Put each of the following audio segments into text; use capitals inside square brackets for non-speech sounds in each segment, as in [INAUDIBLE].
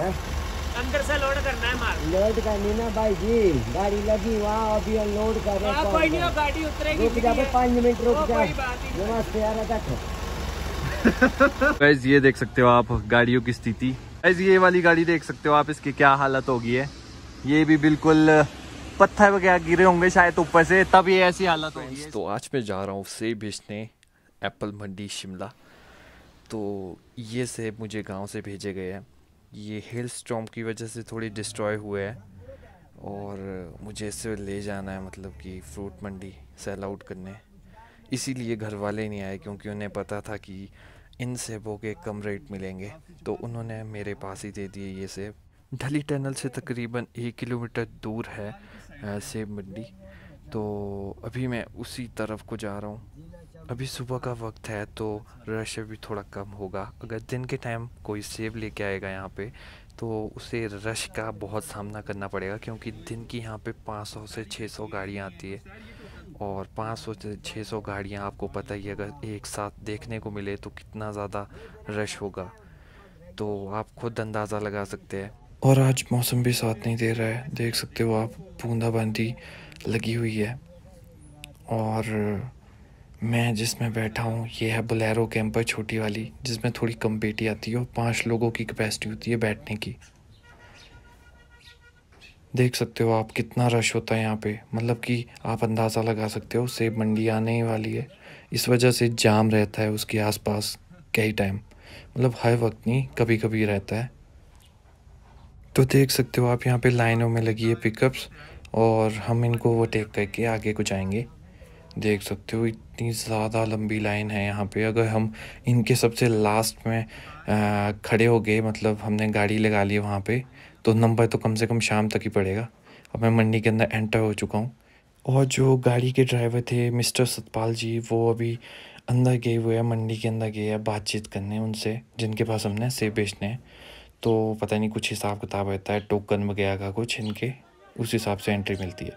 अंदर से लोड करना है माल लोड करनी ना भाई जी गाड़ी लगी वहाँ अभी अनलोड कर रहे हाँ, हैं पाँच मिनट रुक जा नमस्ते गैस ये देख सकते हो आप गाड़ियों की स्थिति गैस ये वाली गाड़ी देख सकते हो आप इसकी क्या हालत होगी है ये भी बिल्कुल पत्थर वगैरह गिरे होंगे शायद ऊपर से तब ये ऐसी हालत होगी तो आज मैं जा रहा हूँ सेब बेचने एप्पल मंडी शिमला तो ये सेब मुझे गांव से भेजे गए हैं ये हिल स्टॉम की वजह से थोड़ी डिस्ट्रॉय हुए हैं और मुझे इसे ले जाना है मतलब कि फ्रूट मंडी सेल आउट करने इसीलिए घर वाले नहीं आए क्योंकि उन्हें पता था कि इन सेबों के कम रेट मिलेंगे तो उन्होंने मेरे पास ही दे दिए ये सेब ढली टनल से तकरीबन एक किलोमीटर दूर है सेब मंडी तो अभी मैं उसी तरफ को जा रहा हूँ अभी सुबह का वक्त है तो रश भी थोड़ा कम होगा अगर दिन के टाइम कोई सेब लेके आएगा यहाँ पे तो उसे रश का बहुत सामना करना पड़ेगा क्योंकि दिन की यहाँ पे 500 से 600 गाड़ियाँ आती है और 500 से 600 गाड़ियाँ आपको पता ही अगर एक साथ देखने को मिले तो कितना ज़्यादा रश होगा तो आप खुद अंदाज़ा लगा सकते हैं और आज मौसम भी साथ नहीं दे रहा है देख सकते हो आप बूंदाबांदी लगी हुई है और मैं जिसमें बैठा हूँ ये है बुलेरो कैंपर छोटी वाली जिसमें थोड़ी कम पेटी आती है और पाँच लोगों की कैपेसिटी होती है बैठने की देख सकते हो आप कितना रश होता है यहाँ पे मतलब कि आप अंदाज़ा लगा सकते हो सेब मंडी आने ही वाली है इस वजह से जाम रहता है उसके आसपास कई टाइम मतलब हर वक्त नहीं कभी कभी रहता है तो देख सकते हो आप यहाँ पे लाइनों में लगी है पिकअप्स और हम इनको वो टेक करके आगे को जाएंगे देख सकते हो इतनी ज़्यादा लंबी लाइन है यहाँ पे अगर हम इनके सबसे लास्ट में खड़े हो गए मतलब हमने गाड़ी लगा ली वहाँ पे तो नंबर तो कम से कम शाम तक ही पड़ेगा अब मैं मंडी के अंदर एंटर हो चुका हूँ और जो गाड़ी के ड्राइवर थे मिस्टर सतपाल जी वो अभी अंदर गए हुए हैं मंडी के अंदर गए हैं बातचीत करने उनसे जिनके पास हमने सेब बेचने हैं तो पता नहीं कुछ हिसाब किताब रहता है टोकन वगैरह का कुछ इनके उस हिसाब से एंट्री मिलती है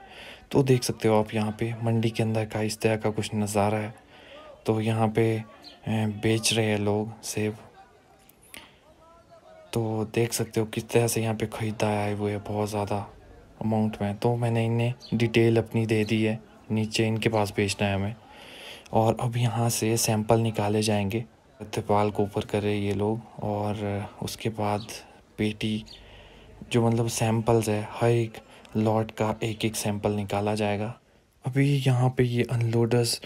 तो देख सकते हो आप यहाँ पे मंडी के अंदर का इस तरह का कुछ नज़ारा है तो यहाँ पे बेच रहे हैं लोग सेब तो देख सकते हो किस तरह से यहाँ पे ख़रीदा आए हुए है बहुत ज़्यादा अमाउंट में तो मैंने इन्हें डिटेल अपनी दे दी है नीचे इनके पास बेचना है हमें और अब यहाँ से सैंपल निकाले जाएंगे तिरपाल को ऊपर कर रहे ये लोग और उसके बाद पेटी जो मतलब सैंपल्स है हर एक लॉट का एक एक सैंपल निकाला जाएगा अभी यहाँ पे ये अनलोडर्स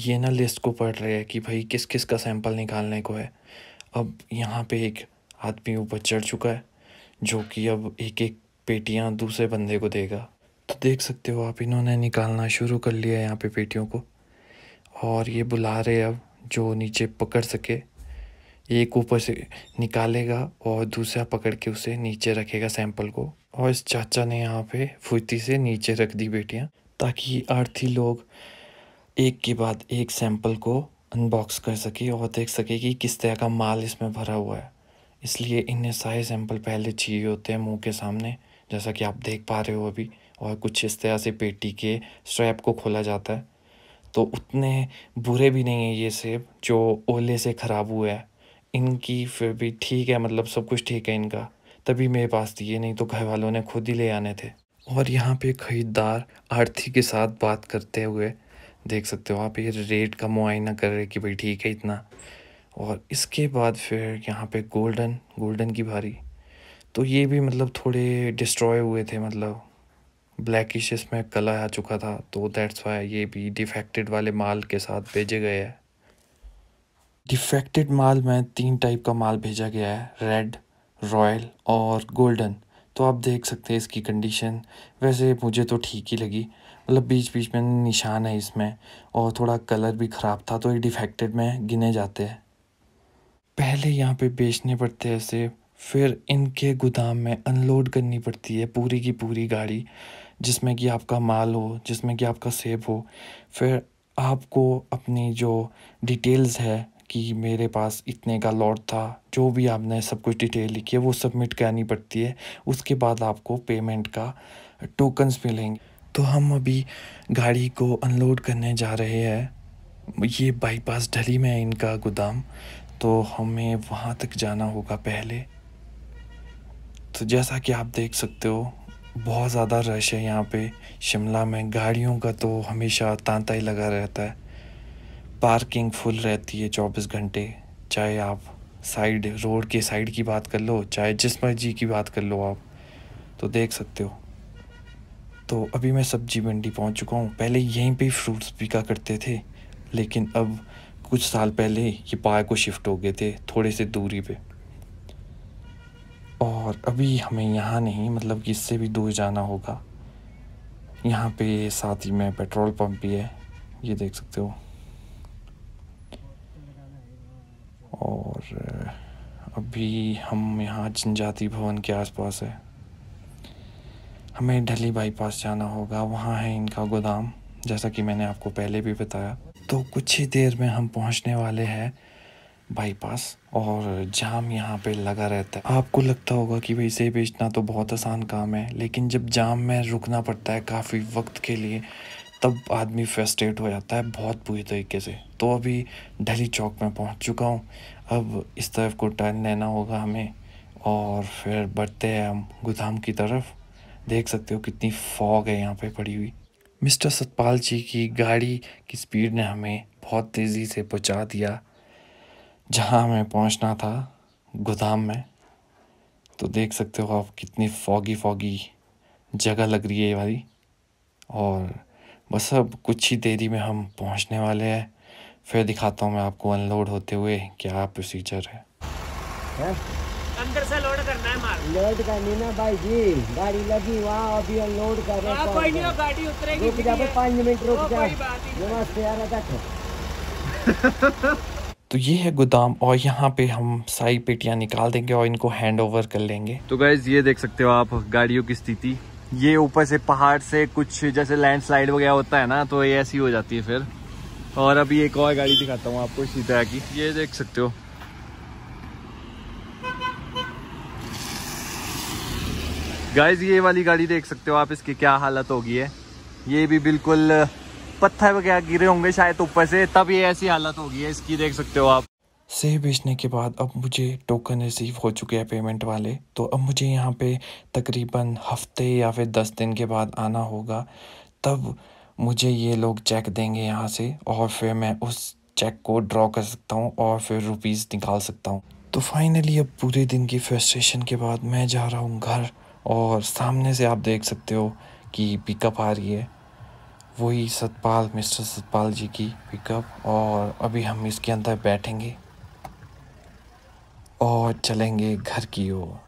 ये ना लिस्ट को पढ़ रहे हैं कि भाई किस किस का सैंपल निकालने को है अब यहाँ पे एक आदमी ऊपर चढ़ चुका है जो कि अब एक एक पेटियाँ दूसरे बंदे को देगा तो देख सकते हो आप इन्होंने निकालना शुरू कर लिया है यहाँ पे पेटियों को और ये बुला रहे अब जो नीचे पकड़ सके एक ऊपर से निकालेगा और दूसरा पकड़ के उसे नीचे रखेगा सैंपल को और इस चाचा ने यहाँ पे फुर्ती से नीचे रख दी बेटियाँ ताकि आरती लोग एक के बाद एक सैंपल को अनबॉक्स कर सके और देख सके कि किस तरह का माल इसमें भरा हुआ है इसलिए इन्हें सारे सैंपल पहले चाहिए होते हैं मुंह के सामने जैसा कि आप देख पा रहे हो अभी और कुछ इस तरह से पेटी के स्ट्रैप को खोला जाता है तो उतने बुरे भी नहीं है ये सेब जो ओले से ख़राब हुए हैं इनकी फिर भी ठीक है मतलब सब कुछ ठीक है इनका तभी मेरे पास दिए नहीं तो घर वालों ने खुद ही ले आने थे और यहाँ पे ख़रीदार आरती के साथ बात करते हुए देख सकते हो आप ये रेट का मुआयना कर रहे कि भाई ठीक है इतना और इसके बाद फिर यहाँ पे गोल्डन गोल्डन की भारी तो ये भी मतलब थोड़े डिस्ट्रॉय हुए थे मतलब ब्लैकिश इसमें कलर आ चुका था तो दैट्स वाई ये भी डिफेक्टेड वाले माल के साथ भेजे गए हैं डिफेक्टेड माल में तीन टाइप का माल भेजा गया है रेड रॉयल और गोल्डन तो आप देख सकते हैं इसकी कंडीशन वैसे मुझे तो ठीक ही लगी मतलब बीच बीच में निशान है इसमें और थोड़ा कलर भी ख़राब था तो ये डिफेक्टेड में गिने जाते हैं पहले यहाँ पे बेचने पड़ते हैं सेब फिर इनके गोदाम में अनलोड करनी पड़ती है पूरी की पूरी गाड़ी जिसमें कि आपका माल हो जिसमें कि आपका सेब हो फिर आपको अपनी जो डिटेल्स है कि मेरे पास इतने का लॉट था जो भी आपने सब कुछ डिटेल लिखी है वो सबमिट करनी पड़ती है उसके बाद आपको पेमेंट का टोकन्स मिलेंगे तो हम अभी गाड़ी को अनलोड करने जा रहे हैं ये बाईपास ढली में है इनका गोदाम तो हमें वहाँ तक जाना होगा पहले तो जैसा कि आप देख सकते हो बहुत ज़्यादा रश है यहाँ पे शिमला में गाड़ियों का तो हमेशा तांता ही लगा रहता है पार्किंग फुल रहती है चौबीस घंटे चाहे आप साइड रोड के साइड की बात कर लो चाहे जिस मर्जी की बात कर लो आप तो देख सकते हो तो अभी मैं सब्जी मंडी पहुंच चुका हूँ पहले यहीं पे फ्रूट्स बिका करते थे लेकिन अब कुछ साल पहले ये पाए को शिफ्ट हो गए थे थोड़े से दूरी पे और अभी हमें यहाँ नहीं मतलब कि इससे भी दूर जाना होगा यहाँ पे साथ ही में पेट्रोल पंप भी है ये देख सकते हो और अभी हम यहाँ जनजाति भवन के आसपास है हमें ढली बाईपास जाना होगा वहाँ है इनका गोदाम जैसा कि मैंने आपको पहले भी बताया तो कुछ ही देर में हम पहुँचने वाले हैं बाईपास और जाम यहाँ पे लगा रहता है आपको लगता होगा कि भाई इसे बेचना तो बहुत आसान काम है लेकिन जब जाम में रुकना पड़ता है काफ़ी वक्त के लिए तब आदमी फ्रस्ट्रेट हो जाता है बहुत बुरी तरीके से तो अभी ढली चौक में पहुंच चुका हूँ अब इस तरफ को टर्न लेना होगा हमें और फिर बढ़ते हैं हम गोदाम की तरफ देख सकते हो कितनी फॉग है यहाँ पे पड़ी हुई मिस्टर सतपाल जी की गाड़ी की स्पीड ने हमें बहुत तेज़ी से पहुँचा दिया जहाँ हमें पहुँचना था गोदाम में तो देख सकते हो आप कितनी फॉगी फॉगी जगह लग रही है ये वाली और बस अब कुछ ही देरी में हम पहुँचने वाले हैं फिर दिखाता हूँ मैं आपको अनलोड होते हुए क्या प्रोसीजर है, अंदर से लोड करना है माल लोड करनी ना भाई जी गाड़ी लगी वहाँ अभी अनलोड कर रहे हैं हाँ, कोई नहीं गाड़ी उतरेगी रुक जा पाँच मिनट रुक जा नमस्ते यार [LAUGHS] तो ये है गोदाम और यहाँ पे हम सारी पेटियाँ निकाल देंगे और इनको हैंड ओवर कर लेंगे तो गाइज ये देख सकते हो आप गाड़ियों की स्थिति ये ऊपर से पहाड़ से कुछ जैसे लैंडस्लाइड वगैरह होता है ना तो ये ऐसी हो जाती है फिर और अभी एक और गाड़ी दिखाता हूँ आपको सीता की ये देख सकते हो गाइज ये वाली गाड़ी देख सकते हो आप इसकी क्या हालत होगी है ये भी बिल्कुल पत्थर वगैरह गिरे होंगे शायद ऊपर से तब ये ऐसी हालत होगी है इसकी देख सकते हो आप से बेचने के बाद अब मुझे टोकन रिसीव हो चुके हैं पेमेंट वाले तो अब मुझे यहाँ पे तकरीबन हफ्ते या फिर दस दिन के बाद आना होगा तब मुझे ये लोग चेक देंगे यहाँ से और फिर मैं उस चेक को ड्रॉ कर सकता हूँ और फिर रुपीज़ निकाल सकता हूँ तो फाइनली अब पूरे दिन की फ्रस्ट्रेशन के बाद मैं जा रहा हूँ घर और सामने से आप देख सकते हो कि पिकअप आ रही है वही सतपाल मिस्टर सतपाल जी की पिकअप और अभी हम इसके अंदर बैठेंगे और चलेंगे घर की ओर